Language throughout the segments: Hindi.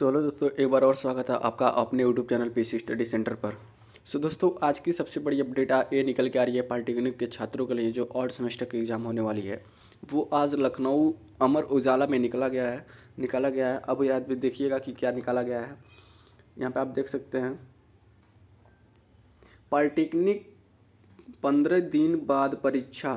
सो हेलो दोस्तों एक बार और स्वागत है आपका अपने YouTube channel P study centre पर सो so, दोस्तों आज की सबसे बड़ी अपडेट आ ये निकल के आ रही है पॉलिटेक्निक के छात्रों के लिए जो और सेमेस्टर की एग्ज़ाम होने वाली है वो आज लखनऊ अमर उजाला में निकला गया है निकाला गया है अब याद भी देखिएगा कि क्या निकाला गया है यहाँ पर आप देख सकते हैं पॉलिटेक्निक पंद्रह दिन बाद परीक्षा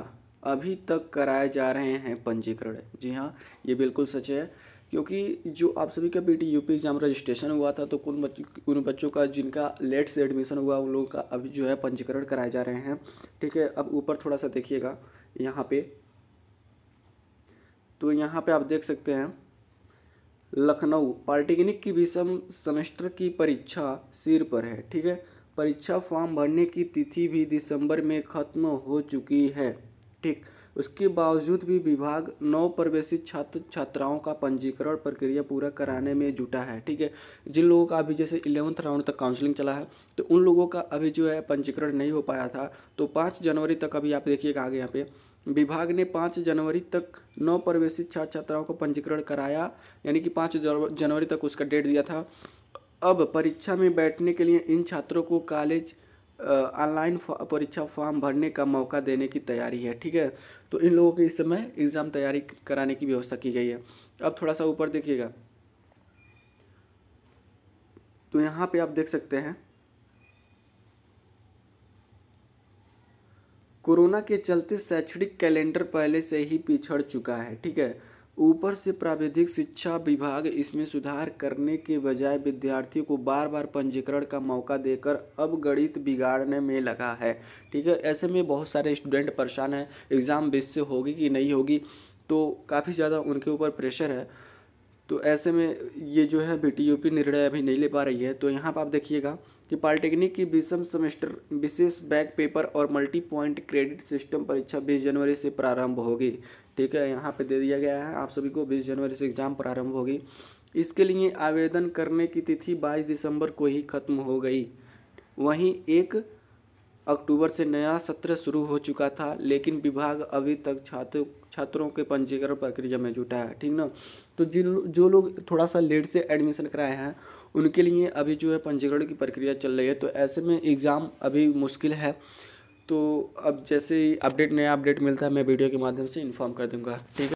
अभी तक कराए जा रहे हैं पंजीकरण जी हाँ ये बिल्कुल सच है क्योंकि जो आप सभी का बेटी यूपी एग्ज़ाम रजिस्ट्रेशन हुआ था तो कुल बच्चों उन बच्चों का जिनका लेट से एडमिशन हुआ उन लोगों का अभी जो है पंजीकरण कराए जा रहे हैं ठीक है अब ऊपर थोड़ा सा देखिएगा यहाँ पे तो यहाँ पे आप देख सकते हैं लखनऊ पॉलिटेक्निक की विषम सेमेस्टर की परीक्षा सिर पर है ठीक है परीक्षा फॉर्म भरने की तिथि भी दिसंबर में खत्म हो चुकी है ठीक उसके बावजूद भी विभाग नौ प्रवेशित छात्र छात्राओं का पंजीकरण प्रक्रिया पूरा कराने में जुटा है ठीक है जिन लोगों का अभी जैसे इलेवंथ राउंड तक काउंसलिंग चला है तो उन लोगों का अभी जो है पंजीकरण नहीं हो पाया था तो पाँच जनवरी तक अभी आप देखिएगा आगे यहाँ पे विभाग ने पाँच जनवरी तक नौ प्रवेशित छात्र छात्राओं का पंजीकरण कराया यानी कि पाँच जनवरी तक उसका डेट दिया था अब परीक्षा में बैठने के लिए इन छात्रों को कॉलेज ऑनलाइन परीक्षा फॉर्म भरने का मौका देने की तैयारी है ठीक है तो इन लोगों की इस समय एग्ज़ाम तैयारी कराने की व्यवस्था की गई है अब थोड़ा सा ऊपर देखिएगा तो यहाँ पे आप देख सकते हैं कोरोना के चलते शैक्षणिक कैलेंडर पहले से ही पिछड़ चुका है ठीक है ऊपर से प्राविधिक शिक्षा विभाग इसमें सुधार करने के बजाय विद्यार्थियों को बार बार पंजीकरण का मौका देकर अब गणित बिगाड़ने में लगा है ठीक है ऐसे में बहुत सारे स्टूडेंट परेशान हैं एग्ज़ाम बेस से होगी कि नहीं होगी तो काफ़ी ज़्यादा उनके ऊपर प्रेशर है तो ऐसे में ये जो है बी निर्णय अभी नहीं ले पा रही है तो यहाँ पर आप देखिएगा कि पॉलिटेक्निक की विषम सेमेस्टर विशेष बैक पेपर और मल्टी पॉइंट क्रेडिट सिस्टम परीक्षा बीस जनवरी से प्रारंभ होगी ठीक है यहाँ पे दे दिया गया है आप सभी को बीस जनवरी से एग्ज़ाम प्रारंभ होगी इसके लिए आवेदन करने की तिथि बाईस दिसंबर को ही खत्म हो गई वहीं एक अक्टूबर से नया सत्र शुरू हो चुका था लेकिन विभाग अभी तक छात्र छात्रों के पंजीकरण प्रक्रिया में जुटा है ठीक ना तो जिन जो लोग थोड़ा सा लेट से एडमिशन कराए हैं उनके लिए अभी जो है पंजीकरण की प्रक्रिया चल रही है तो ऐसे में एग्ज़ाम अभी मुश्किल है तो अब जैसे ही अपडेट नया अपडेट मिलता है मैं वीडियो के माध्यम से इन्फॉर्म कर दूँगा ठीक है